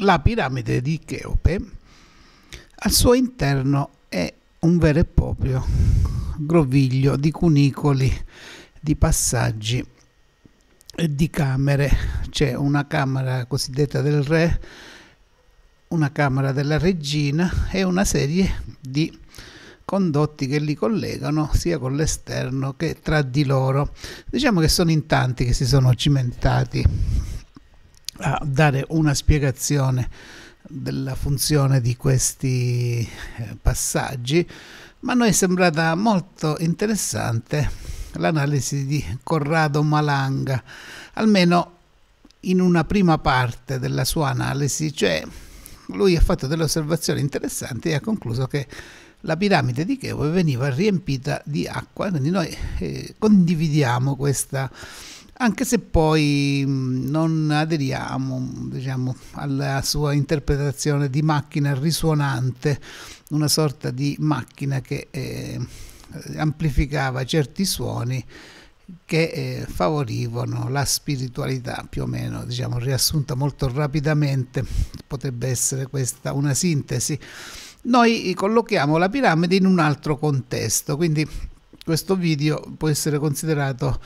la piramide di Cheope al suo interno è un vero e proprio groviglio di cunicoli, di passaggi e di camere. C'è una camera cosiddetta del re, una camera della regina e una serie di condotti che li collegano sia con l'esterno che tra di loro. Diciamo che sono in tanti che si sono cimentati a dare una spiegazione della funzione di questi eh, passaggi, ma a noi è sembrata molto interessante l'analisi di Corrado Malanga, almeno in una prima parte della sua analisi, cioè lui ha fatto delle osservazioni interessanti e ha concluso che la piramide di Cheope veniva riempita di acqua, quindi noi eh, condividiamo questa anche se poi mm, non aderiamo diciamo, alla sua interpretazione di macchina risuonante, una sorta di macchina che eh, amplificava certi suoni che eh, favorivano la spiritualità più o meno diciamo riassunta molto rapidamente potrebbe essere questa una sintesi noi collochiamo la piramide in un altro contesto quindi questo video può essere considerato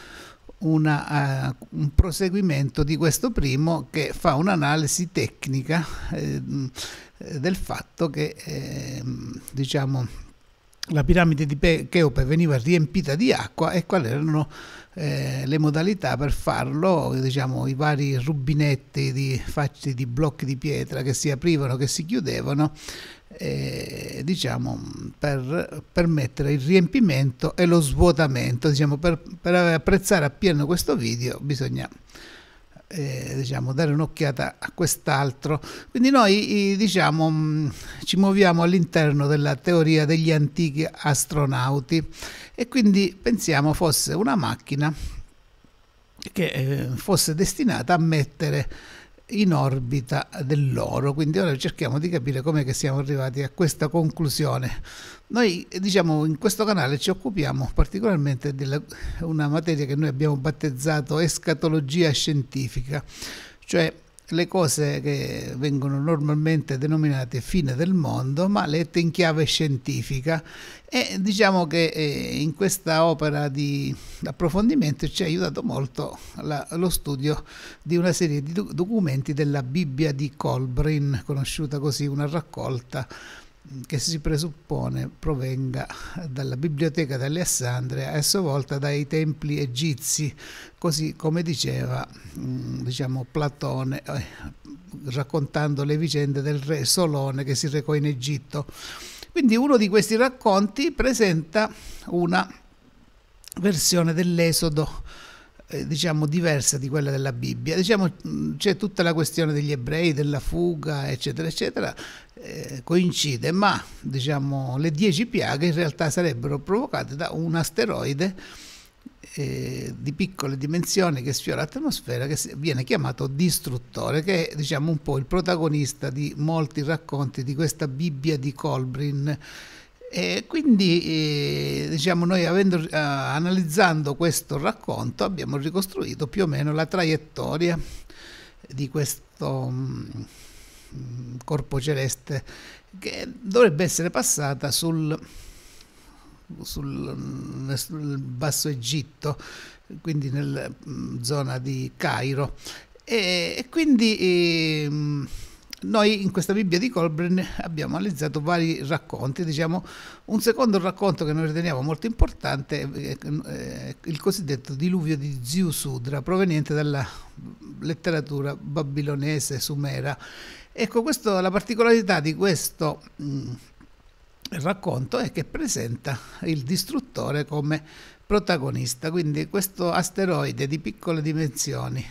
una, uh, un proseguimento di questo primo che fa un'analisi tecnica eh, del fatto che eh, diciamo la piramide di Cheope veniva riempita di acqua e quali erano eh, le modalità per farlo, diciamo, i vari rubinetti di, fatti di blocchi di pietra che si aprivano, che si chiudevano, eh, diciamo, per permettere il riempimento e lo svuotamento. Diciamo, per, per apprezzare appieno questo video bisogna eh, diciamo, dare un'occhiata a quest'altro. Quindi noi diciamo, mm, ci muoviamo all'interno della teoria degli antichi astronauti e quindi pensiamo fosse una macchina che eh, fosse destinata a mettere in orbita dell'oro. Quindi ora cerchiamo di capire come siamo arrivati a questa conclusione. Noi diciamo in questo canale ci occupiamo particolarmente di una materia che noi abbiamo battezzato escatologia scientifica, cioè le cose che vengono normalmente denominate fine del mondo, ma lette in chiave scientifica. E diciamo che eh, in questa opera di approfondimento ci ha aiutato molto la, lo studio di una serie di documenti della Bibbia di Colbrin, conosciuta così una raccolta che si presuppone provenga dalla biblioteca di Alessandria e a sua volta dai templi egizi, così come diceva mm, diciamo, Platone eh, raccontando le vicende del re Solone che si recò in Egitto. Quindi uno di questi racconti presenta una versione dell'Esodo eh, diciamo diversa di quella della Bibbia. Diciamo mm, c'è tutta la questione degli ebrei, della fuga, eccetera, eccetera, eh, coincide, ma diciamo le dieci piaghe in realtà sarebbero provocate da un asteroide eh, di piccole dimensioni che sfiora l'atmosfera che viene chiamato distruttore che è diciamo un po' il protagonista di molti racconti di questa Bibbia di Colbrin e quindi eh, diciamo noi avendo, eh, analizzando questo racconto abbiamo ricostruito più o meno la traiettoria di questo mh, mm, corpo celeste che dovrebbe essere passata sul, sul, mm, sul Basso Egitto, quindi nella mm, zona di Cairo. E, e quindi... Eh, noi in questa Bibbia di Colbrin abbiamo analizzato vari racconti, diciamo un secondo racconto che noi riteniamo molto importante è il cosiddetto diluvio di Ziusudra proveniente dalla letteratura babilonese sumera. Ecco, questo, la particolarità di questo mh, mm, racconto è che presenta il distruttore come protagonista, quindi questo asteroide di piccole dimensioni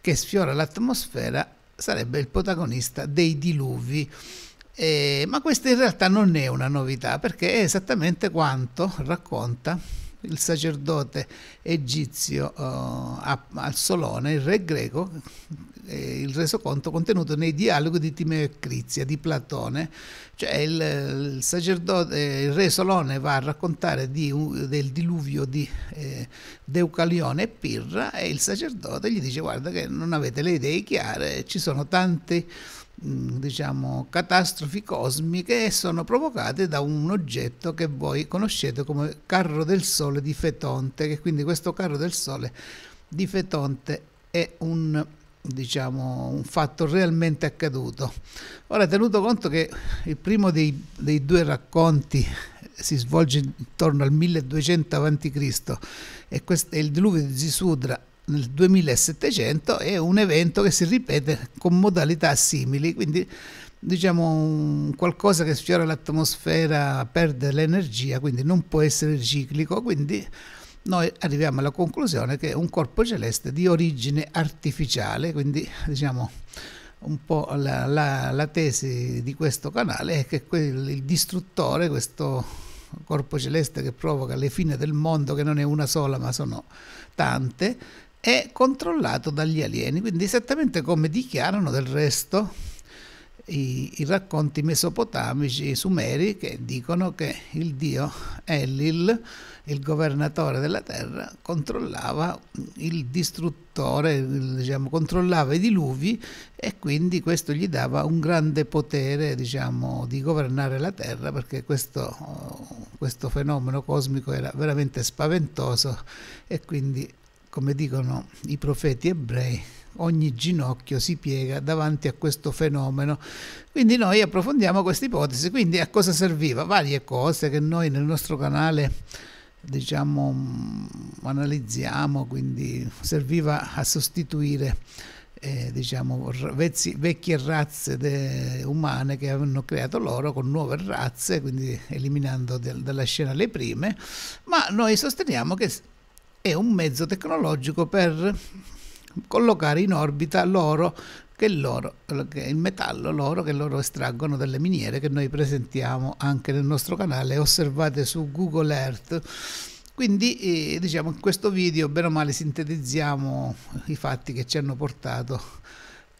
che sfiora l'atmosfera sarebbe il protagonista dei diluvi. Eh, ma questa in realtà non è una novità perché è esattamente quanto racconta il sacerdote egizio eh, a, al Solone, il re greco, eh, il resoconto contenuto nei dialoghi di Timeo e Crizia di Platone, cioè il, il, il re Solone va a raccontare di, del diluvio di eh, Deucalione e Pirra e il sacerdote gli dice guarda che non avete le idee chiare, ci sono tanti Mm, diciamo, catastrofi cosmiche sono provocate da un oggetto che voi conoscete come carro del sole di Fetonte, che quindi questo carro del sole di Fetonte è un, diciamo, un fatto realmente accaduto. Ora, tenuto conto che il primo dei, dei due racconti si svolge intorno al 1200 a.C. e questo il diluvio di Zisudra nel 2700 è un evento che si ripete con modalità simili, quindi diciamo qualcosa che sfiora l'atmosfera perde l'energia, quindi non può essere ciclico, quindi noi arriviamo alla conclusione che è un corpo celeste di origine artificiale, quindi diciamo un po' la, la, la tesi di questo canale è che quel, il distruttore, questo corpo celeste che provoca le fine del mondo, che non è una sola ma sono tante, è controllato dagli alieni, quindi esattamente come dichiarano del resto i, i racconti mesopotamici sumeri che dicono che il dio Elil, il governatore della terra, controllava il distruttore, diciamo, controllava i diluvi e quindi questo gli dava un grande potere diciamo, di governare la terra perché questo, questo fenomeno cosmico era veramente spaventoso e quindi come dicono i profeti ebrei, ogni ginocchio si piega davanti a questo fenomeno. Quindi noi approfondiamo questa ipotesi, quindi a cosa serviva? Varie cose che noi nel nostro canale diciamo mm, analizziamo, quindi serviva a sostituire eh, diciamo, vezi, vecchie razze de, umane che avevano creato loro con nuove razze, quindi eliminando del, dalla scena le prime, ma noi sosteniamo che è un mezzo tecnologico per collocare in orbita l'oro che, che è il metallo, l'oro che loro estraggono dalle miniere che noi presentiamo anche nel nostro canale, osservate su Google Earth. Quindi eh, diciamo in questo video bene o male sintetizziamo i fatti che ci hanno portato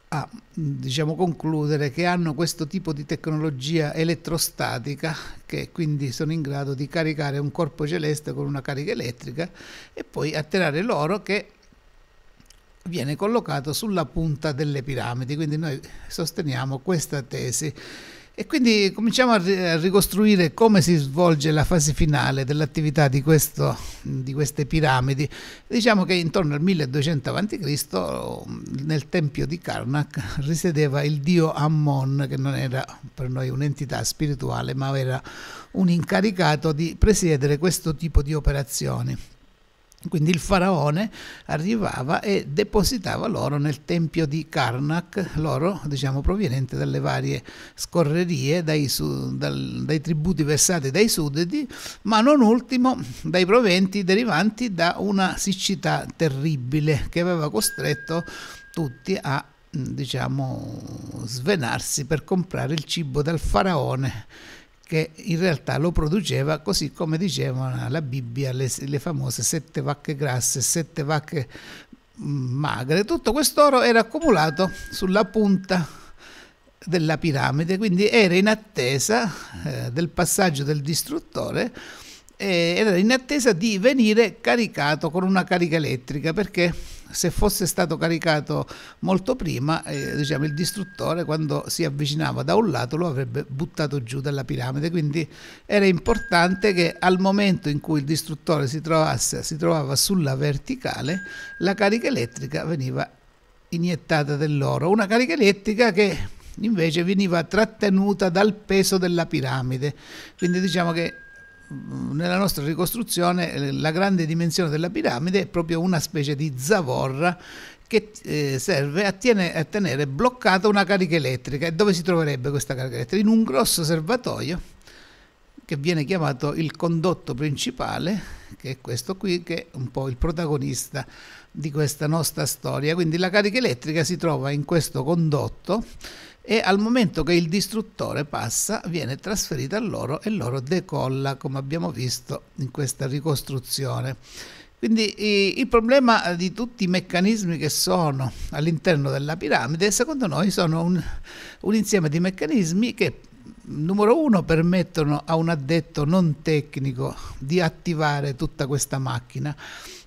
a diciamo, concludere che hanno questo tipo di tecnologia elettrostatica che quindi sono in grado di caricare un corpo celeste con una carica elettrica e poi atterrare l'oro che viene collocato sulla punta delle piramidi. Quindi noi sosteniamo questa tesi. E quindi cominciamo a ricostruire come si svolge la fase finale dell'attività di, di, queste piramidi. Diciamo che intorno al 1200 a.C. nel tempio di Karnak risiedeva il dio Ammon, che non era per noi un'entità spirituale, ma era un incaricato di presiedere questo tipo di operazioni. Quindi il faraone arrivava e depositava l'oro nel tempio di Karnak, l'oro diciamo, proveniente dalle varie scorrerie, dai, su, dal, dai tributi versati dai sudditi, ma non ultimo dai proventi derivanti da una siccità terribile che aveva costretto tutti a diciamo, svenarsi per comprare il cibo dal faraone che in realtà lo produceva così come dicevano la Bibbia, le, le famose sette vacche grasse, sette vacche mm, magre. Tutto quest'oro era accumulato sulla punta della piramide, quindi era in attesa eh, del passaggio del distruttore era eh, in attesa di venire caricato con una carica elettrica perché se fosse stato caricato molto prima eh, diciamo, il distruttore quando si avvicinava da un lato lo avrebbe buttato giù dalla piramide quindi era importante che al momento in cui il distruttore si, trovasse, si trovava sulla verticale la carica elettrica veniva iniettata dell'oro una carica elettrica che invece veniva trattenuta dal peso della piramide quindi diciamo che nella nostra ricostruzione eh, la grande dimensione della piramide è proprio una specie di zavorra che eh, serve a, tiene, a, tenere bloccata una carica elettrica. E dove si troverebbe questa carica elettrica? In un grosso serbatoio che viene chiamato il condotto principale, che è questo qui, che è un po' il protagonista di questa nostra storia. Quindi la carica elettrica si trova in questo condotto e al momento che il distruttore passa viene trasferita a loro e loro decolla come abbiamo visto in questa ricostruzione. Quindi il problema di tutti i meccanismi che sono all'interno della piramide secondo noi sono un, un insieme di meccanismi che numero uno permettono a un addetto non tecnico di attivare tutta questa macchina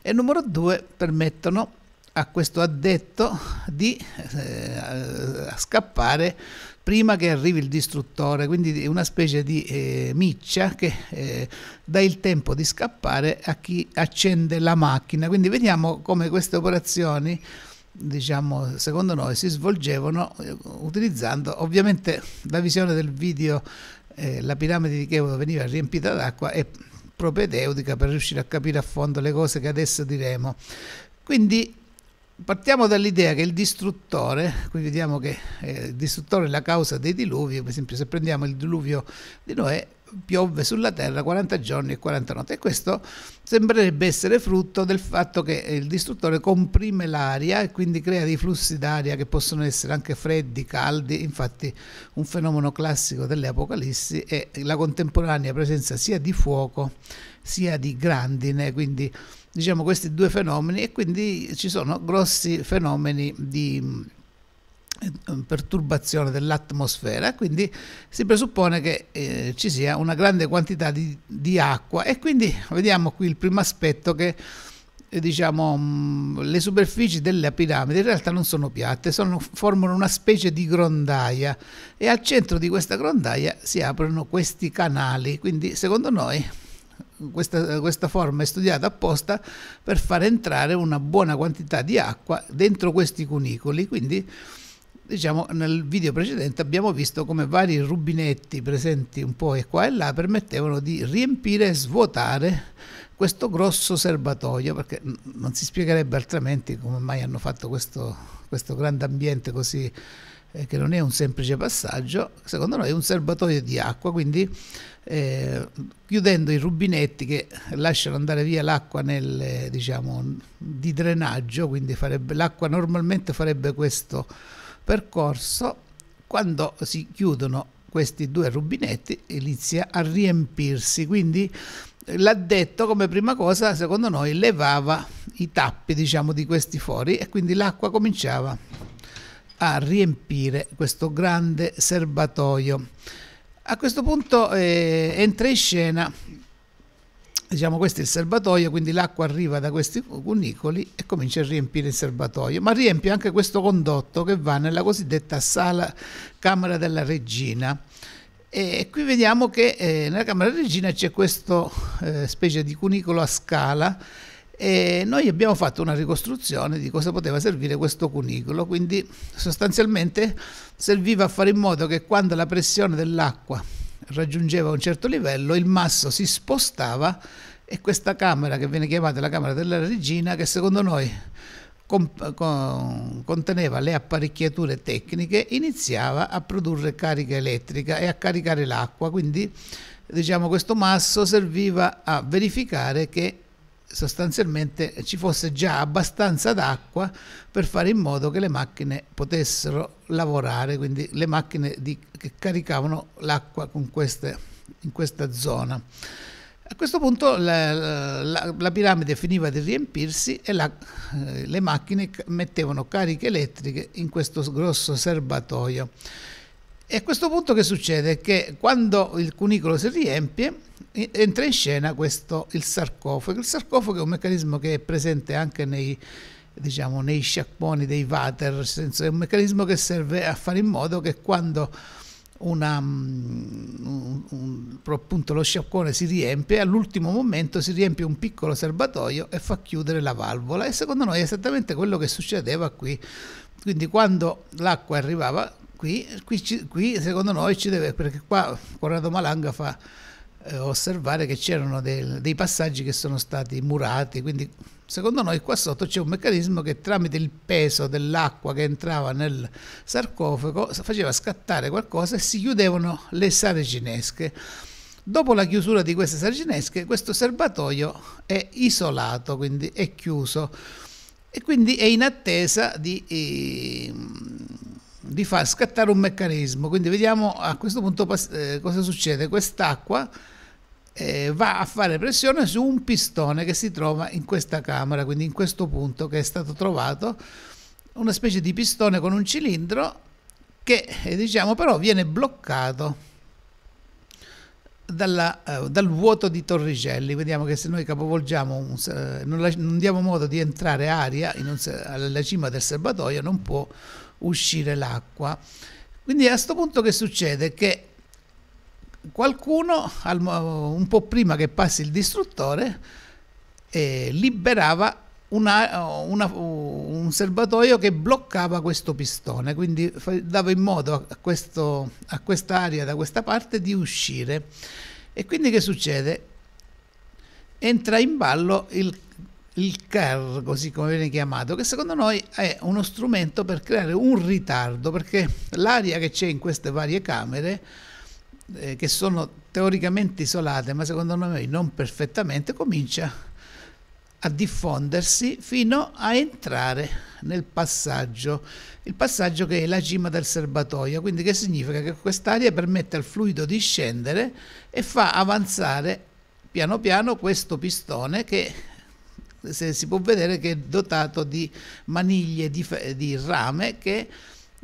e numero due permettono a questo addetto di eh, scappare prima che arrivi il distruttore, quindi una specie di eh, miccia che eh, dà il tempo di scappare a chi accende la macchina. Quindi vediamo come queste operazioni, diciamo, secondo noi si svolgevano eh, utilizzando ovviamente la visione del video eh, la piramide di Cheops veniva riempita d'acqua e propedeutica per riuscire a capire a fondo le cose che adesso diremo. Quindi Partiamo dall'idea che il distruttore, qui vediamo che eh, il distruttore è la causa dei diluvi, per esempio se prendiamo il diluvio di Noè, piove sulla terra 40 giorni e 40 notti e questo sembrerebbe essere frutto del fatto che il distruttore comprime l'aria e quindi crea dei flussi d'aria che possono essere anche freddi, caldi, infatti un fenomeno classico delle Apocalissi è la contemporanea presenza sia di fuoco sia di grandine, quindi diciamo, questi due fenomeni e quindi ci sono grossi fenomeni di eh, perturbazione dell'atmosfera, quindi si presuppone che eh, ci sia una grande quantità di, di, acqua e quindi vediamo qui il primo aspetto che eh, diciamo mh, mm, le superfici della piramide in realtà non sono piatte, sono, formano una specie di grondaia e al centro di questa grondaia si aprono questi canali, quindi secondo noi questa, questa, forma è studiata apposta per far entrare una buona quantità di acqua dentro questi cunicoli, quindi diciamo nel video precedente abbiamo visto come vari rubinetti presenti un po' e qua e là permettevano di riempire e svuotare questo grosso serbatoio, perché non si spiegherebbe altrimenti come mai hanno fatto questo, questo grande ambiente così eh, che non è un semplice passaggio, secondo noi è un serbatoio di acqua, quindi eh, chiudendo i rubinetti che lasciano andare via l'acqua nel, diciamo, di drenaggio, quindi farebbe, l'acqua normalmente farebbe questo percorso, quando si chiudono questi due rubinetti inizia a riempirsi, quindi eh, l'ha detto come prima cosa secondo noi levava i tappi diciamo, di questi fori e quindi l'acqua cominciava a riempire questo grande serbatoio. A questo punto eh, entra in scena, diciamo questo è il serbatoio, quindi l'acqua arriva da questi cunicoli e comincia a riempire il serbatoio, ma riempie anche questo condotto che va nella cosiddetta sala Camera della Regina. E qui vediamo che eh, nella Camera della Regina c'è questa eh, specie di cunicolo a scala e noi abbiamo fatto una ricostruzione di cosa poteva servire questo cunicolo, quindi sostanzialmente serviva a fare in modo che quando la pressione dell'acqua raggiungeva un certo livello, il masso si spostava e questa camera che viene chiamata la camera della regina, che secondo noi conteneva le apparecchiature tecniche, iniziava a produrre carica elettrica e a caricare l'acqua, quindi diciamo questo masso serviva a verificare che sostanzialmente ci fosse già abbastanza d'acqua per fare in modo che le macchine potessero lavorare, quindi le macchine di, che caricavano l'acqua in questa zona. A questo punto la, la, la piramide finiva di riempirsi e la, eh, le macchine mettevano cariche elettriche in questo grosso serbatoio. E a questo punto che succede? Che quando il cunicolo si riempie entra in scena questo, il sarcofago. Il sarcofago è un meccanismo che è presente anche nei, diciamo, nei sciacquoni dei vater, senso, è un meccanismo che serve a fare in modo che quando una, mm, un, un, appunto lo sciacquone si riempie, all'ultimo momento si riempie un piccolo serbatoio e fa chiudere la valvola e secondo noi è esattamente quello che succedeva qui. Quindi quando l'acqua arrivava Qui, qui, qui, secondo noi ci deve, perché qua Corrado Malanga fa eh, osservare che c'erano dei, dei, passaggi che sono stati murati, quindi secondo noi qua sotto c'è un meccanismo che tramite il peso dell'acqua che entrava nel sarcofago faceva scattare qualcosa e si chiudevano le sarginesche. Dopo la chiusura di queste sarginesche questo serbatoio è isolato, quindi è chiuso e quindi è in attesa di... Ehm, di far scattare un meccanismo. Quindi vediamo a questo punto eh, cosa succede. Quest'acqua eh, va a fare pressione su un pistone che si trova in questa camera, quindi in questo punto che è stato trovato, una specie di pistone con un cilindro che eh, diciamo però viene bloccato. Dalla, eh, dal vuoto di Torricelli vediamo che se noi capovolgiamo un, eh, non, la, non, diamo modo di entrare aria un, alla cima del serbatoio non può uscire l'acqua. Quindi a questo punto che succede? Che qualcuno, un po' prima che passi il distruttore, eh, liberava una, una, un serbatoio che bloccava questo pistone, quindi dava in modo a, questo, a quest'area da questa parte di uscire. E quindi che succede? Entra in ballo il il CAR, così come viene chiamato, che secondo noi è uno strumento per creare un ritardo, perché l'aria che c'è in queste varie camere, eh, che sono teoricamente isolate, ma secondo noi non perfettamente, comincia a diffondersi fino a entrare nel passaggio, il passaggio che è la cima del serbatoio, quindi che significa che quest'aria permette al fluido di scendere e fa avanzare piano piano questo pistone che se si può vedere che è dotato di maniglie di, di rame che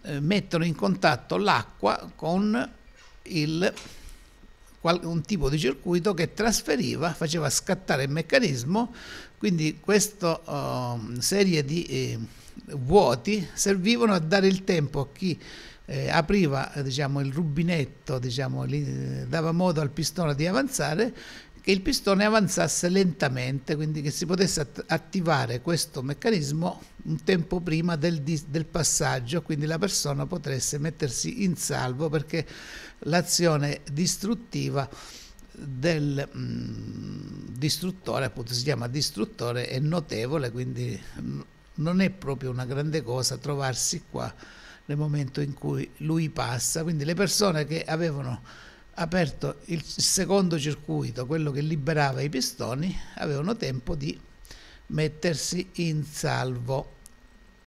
eh, mettono in contatto l'acqua con il, qual, un tipo di circuito che trasferiva, faceva scattare il meccanismo, quindi questa uh, ehm, serie di eh, vuoti servivano a dare il tempo a chi eh, apriva diciamo, il rubinetto, diciamo, li, eh, dava modo al pistone di avanzare che il pistone avanzasse lentamente, quindi che si potesse attivare questo meccanismo un tempo prima del, del passaggio, quindi la persona potesse mettersi in salvo perché l'azione distruttiva del mh, mm, distruttore, appunto si chiama distruttore, è notevole, quindi mh, non è proprio una grande cosa trovarsi qua nel momento in cui lui passa, quindi le persone che avevano aperto il secondo circuito, quello che liberava i pistoni, avevano tempo di mettersi in salvo.